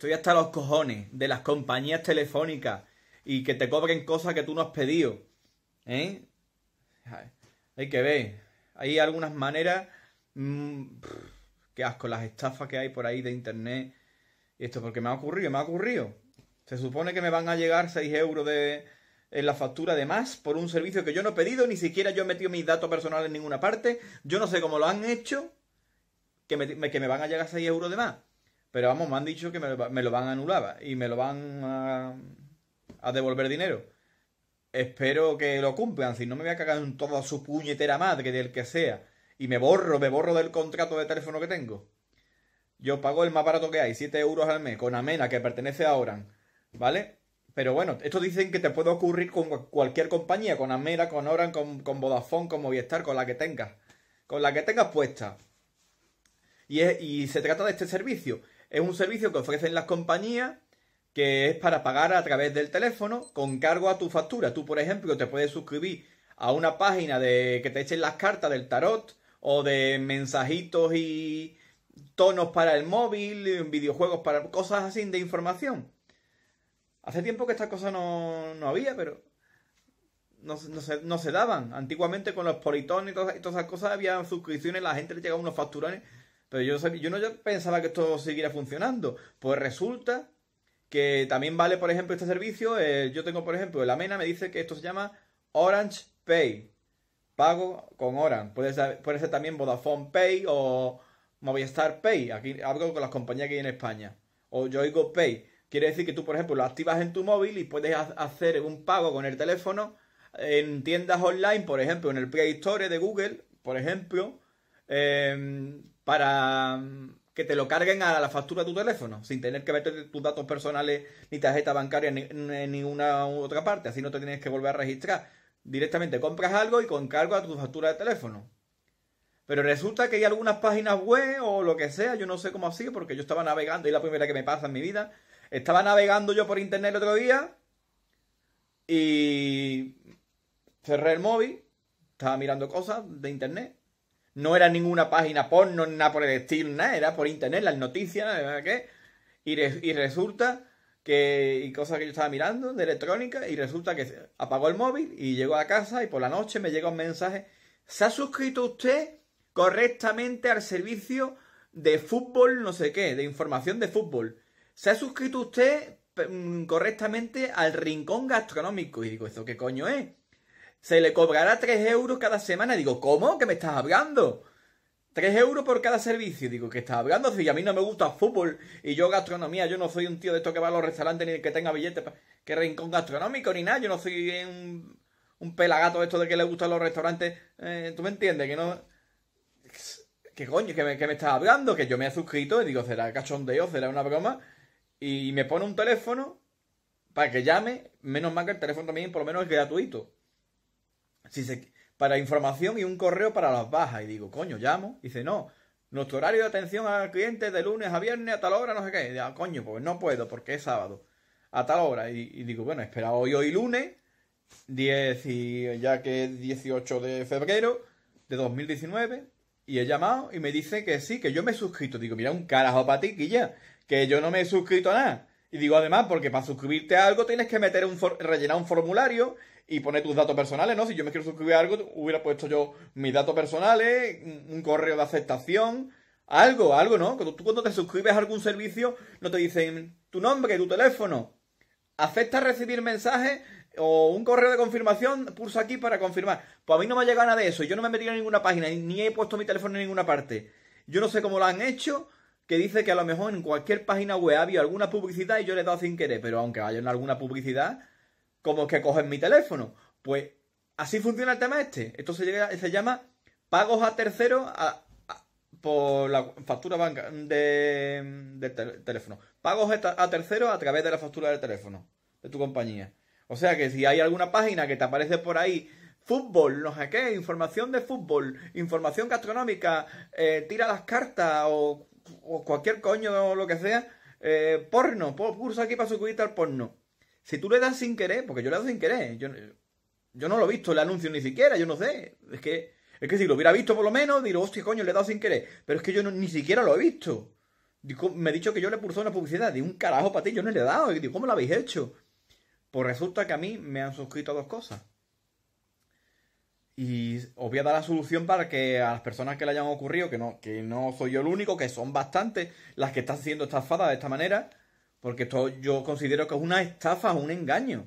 estoy hasta los cojones de las compañías telefónicas y que te cobren cosas que tú no has pedido. ¿Eh? Hay que ver. Hay algunas maneras. Mm, qué asco, las estafas que hay por ahí de internet. Y esto porque me ha ocurrido, me ha ocurrido. Se supone que me van a llegar 6 euros de, en la factura de más por un servicio que yo no he pedido, ni siquiera yo he metido mis datos personales en ninguna parte. Yo no sé cómo lo han hecho, que me, que me van a llegar 6 euros de más. Pero vamos, me han dicho que me lo, van a anular y me lo van a, devolver dinero. Espero que lo cumplan, si no me voy a cagar en toda su puñetera madre del que sea. Y me borro, me borro del contrato de teléfono que tengo. Yo pago el más barato que hay, 7 euros al mes, con Amena, que pertenece a Oran. ¿Vale? Pero bueno, esto dicen que te puede ocurrir con cualquier compañía, con Amena, con Oran, con, con Vodafone, con Movistar, con la que tengas. Con la que tengas puesta. Y, y se trata de este servicio. Es un servicio que ofrecen las compañías que es para pagar a través del teléfono con cargo a tu factura. Tú, por ejemplo, te puedes suscribir a una página de que te echen las cartas del tarot o de mensajitos y tonos para el móvil, videojuegos para cosas así de información. Hace tiempo que estas cosas no, había, pero no, se, no, se, daban. Antiguamente con los politones y todas, esas cosas había suscripciones, la gente le llegaba unos facturones pero yo, no pensaba que esto seguiría funcionando. Pues resulta que también vale, por ejemplo, este servicio. Eh, yo tengo, por ejemplo, la MENA me dice que esto se llama Orange Pay. Pago con Orange. Puede ser, también Vodafone Pay o Movistar Pay. Aquí hablo con las compañías que hay en España. O Yoigo Pay. Quiere decir que tú, por ejemplo, lo activas en tu móvil y puedes hacer un pago con el teléfono en tiendas online, por ejemplo, en el Play Store de Google, por ejemplo. Em, para mm, que te lo carguen a la factura de tu teléfono, sin tener que meter tus datos personales, ni tarjeta bancaria, ni, ninguna otra parte. Así no te tienes que volver a registrar. Directamente compras algo y con cargo a tu factura de teléfono. Pero resulta que hay algunas páginas web o lo que sea, yo no sé cómo así, porque yo estaba navegando, y es la primera que me pasa en mi vida. Estaba navegando yo por internet el otro día y cerré el móvil, estaba mirando cosas de internet no era ninguna página porno, nada por el estilo, nada, era por internet, las noticias, ¿verdad qué. Y, resulta que. Y cosas que yo estaba mirando de electrónica, y resulta que apagó el móvil y llegó a casa y por la noche me llega un mensaje. ¿Se ha suscrito usted correctamente al servicio de fútbol, no sé qué, de información de fútbol? ¿Se ha suscrito usted mm, correctamente al rincón gastronómico? Y digo, ¿eso qué coño es? se le cobrará 3 euros cada semana. Digo, ¿cómo? ¿Qué me estás hablando? 3 euros por cada servicio. Digo, ¿qué estás hablando? Si a mí no me gusta fútbol y yo gastronomía, yo no soy un tío de esto que va a los restaurantes ni que tenga billetes, que rincón gastronómico ni nada. Yo no soy un, un pelagato de esto de que le gustan los restaurantes. Eh, ¿Tú me entiendes? Que no. ¿Qué coño? me, qué me estás hablando? Que yo me he suscrito y digo, será cachondeo, será una broma. Y me pone un teléfono para que llame. Menos mal que el teléfono también, por lo menos, es gratuito para información y un correo para las bajas. Y digo, coño, llamo. Y dice, no, nuestro horario de atención al cliente es de lunes a viernes a tal hora, no sé qué. Y coño, pues no puedo porque es sábado. A tal hora. Y, digo, bueno, espera hoy, hoy lunes, 10 y ya que es 18 de febrero de 2019. Y he llamado y me dice que sí, que yo me he suscrito. Digo, mira, un carajo para ti, que yo no me he suscrito a nada. Y digo además, porque para suscribirte a algo tienes que meter un rellenar un formulario y poner tus datos personales, ¿no? Si yo me quiero suscribir a algo, hubiera puesto yo mis datos personales, un correo de aceptación, algo, algo, ¿no? Cuando tú cuando te suscribes a algún servicio, no te dicen tu nombre, tu teléfono. ¿Aceptas recibir mensajes o un correo de confirmación? Pulsa aquí para confirmar. Pues a mí no me ha llegado nada de eso. Yo no me he metido en ninguna página, ni he puesto mi teléfono en ninguna parte. Yo no sé cómo lo han hecho, que dice que a lo mejor en cualquier página web había alguna publicidad y yo le he dado sin querer, pero aunque haya alguna publicidad, como que cogen mi teléfono. Pues así funciona el tema este. Esto se, llega, se llama pagos a terceros a, por la factura banca de, teléfono. Pagos a terceros a través de la factura del teléfono de tu compañía. O sea que si hay alguna página que te aparece por ahí fútbol, no sé qué, información de fútbol, información gastronómica, eh, tira las cartas o o cualquier coño o lo que sea, eh, porno, pulsa aquí para suscribirte al porno. Si tú le das sin querer, porque yo le doy sin querer, yo, no lo he visto el anuncio ni siquiera, yo no sé, es que, es que si lo hubiera visto por lo menos, digo, hostia, coño, le he dado sin querer, pero es que yo ni siquiera lo he visto. me he dicho que yo le pulsé una publicidad, de un carajo para ti, yo no le he dado, y digo, ¿cómo lo habéis hecho? Pues resulta que a mí me han suscrito dos cosas. Y os voy a dar la solución para que a las personas que le hayan ocurrido, que no, que no soy yo el único, que son bastantes las que están siendo estafadas de esta manera, porque esto yo considero que es una estafa, un engaño.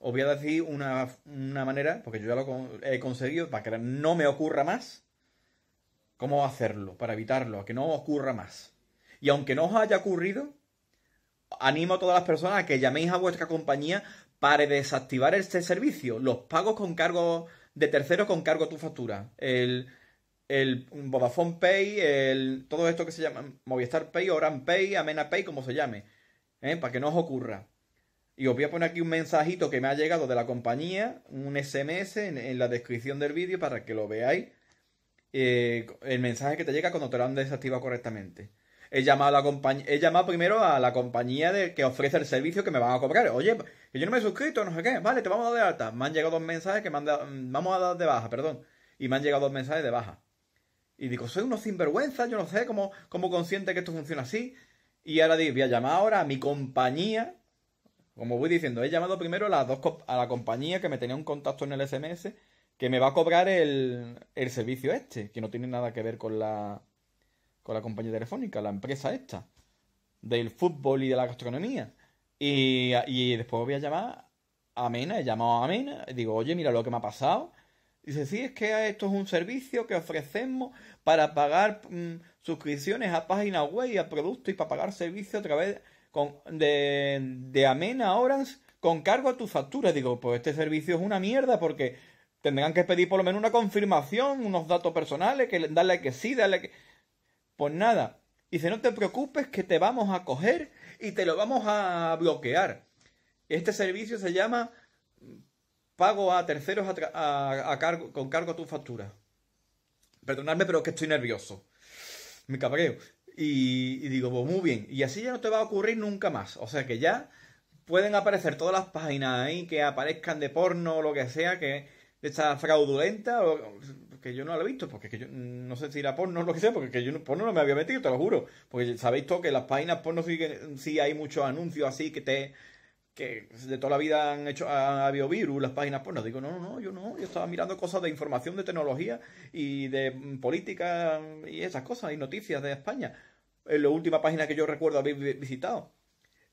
Os voy a decir una, manera, porque yo ya lo he conseguido, para que no me ocurra más, cómo hacerlo, para evitarlo, que no ocurra más. Y aunque no os haya ocurrido, animo a todas las personas a que llaméis a vuestra compañía para desactivar este servicio. Los pagos con cargos de tercero con cargo a tu factura. El, el Vodafone Pay, el, todo esto que se llama Movistar Pay, Oran Pay, Amena Pay, como se llame, ¿eh? para que no os ocurra. Y os voy a poner aquí un mensajito que me ha llegado de la compañía, un SMS en, la descripción del vídeo para que lo veáis. Eh, el mensaje que te llega cuando te lo han desactivado correctamente he llamado, la he llamado primero a la compañía de que ofrece el servicio que me van a cobrar. Oye, que yo no me he suscrito, no sé qué. Vale, te vamos a dar de alta. Me han llegado dos mensajes que me han dado... Mm, vamos a dar de baja, perdón. Y me han llegado dos mensajes de baja. Y digo, soy uno sinvergüenza, yo no sé cómo, cómo consciente que esto funciona así. Y ahora digo, voy a llamar ahora a mi compañía. Como voy diciendo, he llamado primero a, las dos, a la compañía que me tenía un contacto en el SMS que me va a cobrar el, el servicio este, que no tiene nada que ver con la, con la compañía telefónica, la empresa esta, del fútbol y de la gastronomía. Y, después voy a llamar a Amena, he llamado a Amena, y digo, oye, mira lo que me ha pasado. Dice, sí, es que esto es un servicio que ofrecemos para pagar mm, suscripciones a páginas web y a productos y para pagar servicios a través de, Amena Orange con cargo a tu factura, Digo, pues este servicio es una mierda porque tendrán que pedir por lo menos una confirmación, unos datos personales, que darle que sí, darle que... Pues nada. Dice, no te preocupes que te vamos a coger y te lo vamos a bloquear. Este servicio se llama pago a terceros a cargo, con cargo a tu factura. Perdonadme, pero es que estoy nervioso. Me cabreo. Y, y digo, pues muy bien. Y así ya no te va a ocurrir nunca más. O sea que ya pueden aparecer todas las páginas ahí que aparezcan de porno o lo que sea, que esta fraudulenta, que yo no la he visto, porque que yo no sé si la porno o lo que sea, porque yo no, porno no me había metido, te lo juro. Porque sabéis todo que las páginas porno sí, hay muchos anuncios así que te que de toda la vida han hecho a Biovirus las páginas porno digo no no yo no yo estaba mirando cosas de información de tecnología y de mm, política y esas cosas y noticias de España en la última página que yo recuerdo haber visitado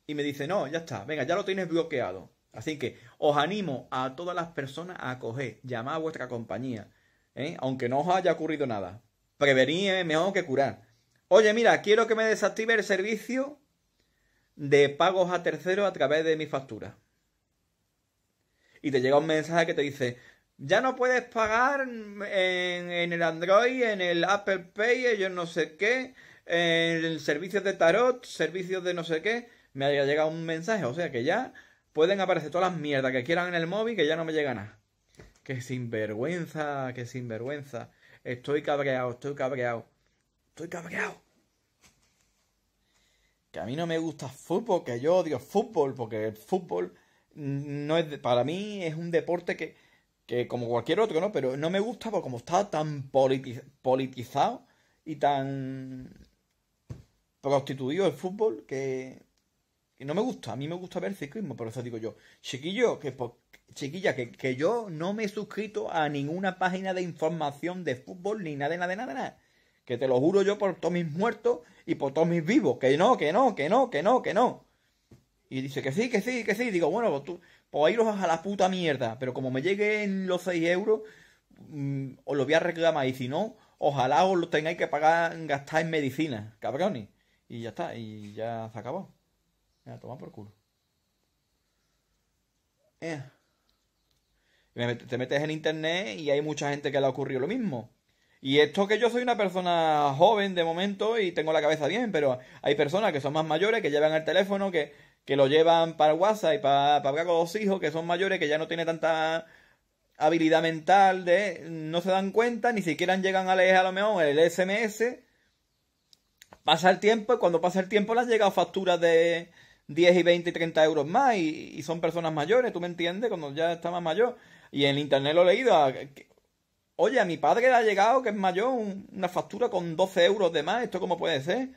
y me dice no ya está venga ya lo tienes bloqueado Así que os animo a todas las personas a coger, llamar a vuestra compañía, ¿eh? aunque no os haya ocurrido nada. Prevenir es mejor que curar. Oye, mira, quiero que me desactive el servicio de pagos a terceros a través de mi factura. Y te llega un mensaje que te dice, ya no puedes pagar en, el Android, en el Apple Pay, yo no sé qué, en el servicio de tarot, servicios de no sé qué. Me ha llegado un mensaje, o sea que ya pueden aparecer todas las mierdas que quieran en el móvil que ya no me llega nada. Que sinvergüenza, que sinvergüenza. Estoy cabreado, estoy cabreado. Estoy cabreado. Que a mí no me gusta fútbol, que yo odio fútbol, porque el fútbol no es para mí es un deporte que, que como cualquier otro, ¿no? Pero no me gusta porque como está tan politizado y tan prostituido el fútbol que y no me gusta, a mí me gusta ver ciclismo, por eso digo yo, chiquillo, que chiquilla, que, yo no me he suscrito a ninguna página de información de fútbol, ni nada, nada, nada, nada. Que te lo juro yo por todos mis muertos y por todos mis vivos, que no, que no, que no, que no, que no. Y dice que sí, que sí, que sí. digo, bueno, pues, tú, pues iros a la puta mierda. Pero como me lleguen los 6 euros, mm, os lo voy a reclamar. Y si no, ojalá os lo tengáis que pagar, gastar en medicina, cabrones. Y ya está, y ya se acabó toma por culo. Eh. Te metes en internet y hay mucha gente que le ha ocurrido lo mismo. Y esto que yo soy una persona joven de momento y tengo la cabeza bien, pero hay personas que son más mayores, que llevan el teléfono, que, lo llevan para WhatsApp y para, para hablar con los hijos, que son mayores, que ya no tienen tanta habilidad mental de... No se dan cuenta, ni siquiera llegan a leer a lo mejor el SMS. Pasa el tiempo y cuando pasa el tiempo le han llegado facturas de, 10 y 20 y 30 euros más y, son personas mayores, tú me entiendes, cuando ya está más mayor. Y en internet lo he leído. Ah, oye, a mi padre le ha llegado, que es mayor, una factura con 12 euros de más. ¿Esto cómo puede ser?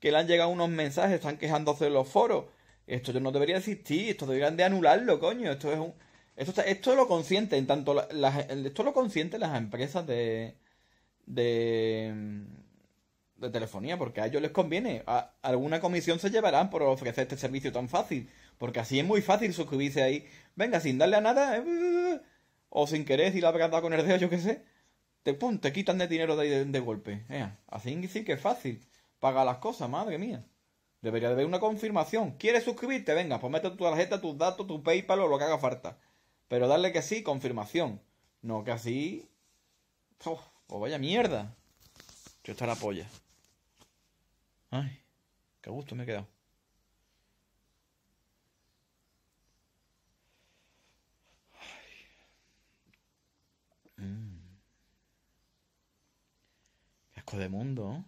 Que le han llegado unos mensajes, están quejándose de los foros. Esto yo no debería existir, esto deberían de anularlo, coño. Esto es un... Esto, esto lo consienten tanto las, esto lo consienten las empresas de, de de telefonía, porque a ellos les conviene. alguna comisión se llevarán por ofrecer este servicio tan fácil, porque así es muy fácil suscribirse ahí. Venga, sin darle a nada, eh, uh, o sin querer, si la habrás con el dedo, yo qué sé, te, pum, te quitan de dinero de, de golpe. Eh, así sí que es fácil. Paga las cosas, madre mía. Debería de haber una confirmación. ¿Quieres suscribirte? Venga, pues mete tu tarjeta, tus datos, tu PayPal o lo que haga falta. Pero darle que sí, confirmación. No que así. o ¡oh! pues vaya mierda. Yo estará la polla. Ay, qué gusto me he quedado. Ay. Mm. Qué asco de mundo, ¿no?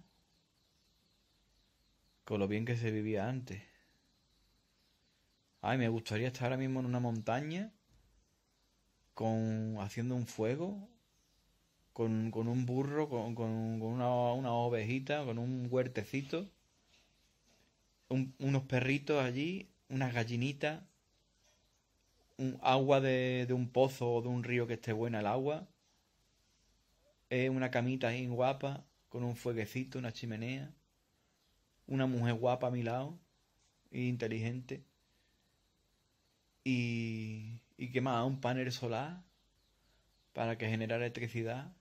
Con lo bien que se vivía antes. Ay, me gustaría estar ahora mismo en una montaña con haciendo un fuego con, un burro, con, con, una, ovejita, con un huertecito, unos perritos allí, unas gallinitas, un agua de, un pozo o de un río que esté buena el agua, una camita ahí guapa, con un fueguecito, una chimenea, una mujer guapa a mi lado, inteligente. Y, y qué más, un panel solar para que generara electricidad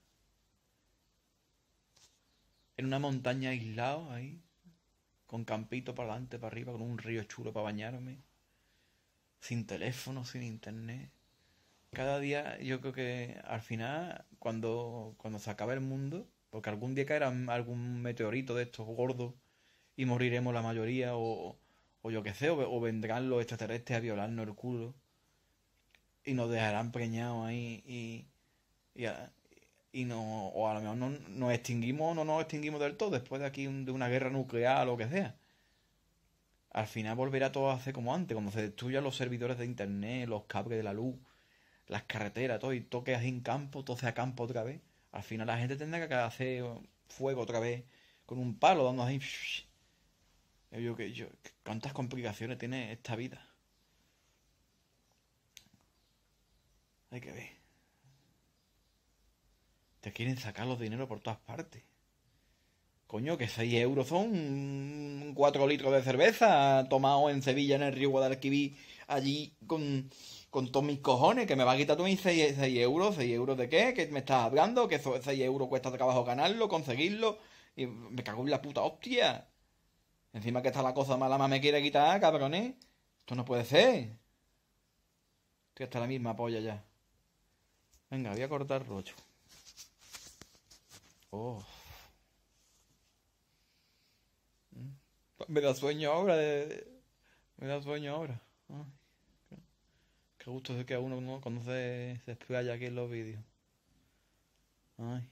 en una montaña aislado ahí, con campito para adelante, para arriba, con un río chulo para bañarme, sin teléfono, sin internet. Cada día yo creo que al final, cuando, cuando se acabe el mundo, porque algún día caerá algún meteorito de estos gordos y moriremos la mayoría, o, o yo qué sé, o, vendrán los extraterrestres a violarnos el culo y nos dejarán preñados ahí y, y no, o a lo mejor nos extinguimos o no nos extinguimos del todo después de aquí de una guerra nuclear o lo que sea. Al final volverá todo a hacer como antes, cuando se destruyan los servidores de internet, los cables de la luz, las carreteras, todo, y toques en campo, todo sea campo otra vez. Al final la gente tendrá que hacer fuego otra vez con un palo, dando así Yo, que yo, ¿Cuántas complicaciones tiene esta vida? Hay que ver. Te quieren sacar los dineros por todas partes. Coño, que 6 euros son 4 litros de cerveza tomado en Sevilla, en el río Guadalquivir, allí con, con todos mis cojones, que me va a quitar tú mis 6, euros, 6 euros de qué, que me estás hablando, que esos 6 euros cuesta trabajo ganarlo, conseguirlo, y me cago en la puta hostia. Encima que está la cosa mala, más me quiere quitar, cabrones. Esto no puede ser. Estoy hasta la misma polla ya. Venga, voy a cortar rocho. Oh. Me da sueño ahora. Me da sueño ahora. qué... gusto es que uno ¿no? cuando se, se explaya aquí en los vídeos. Ay.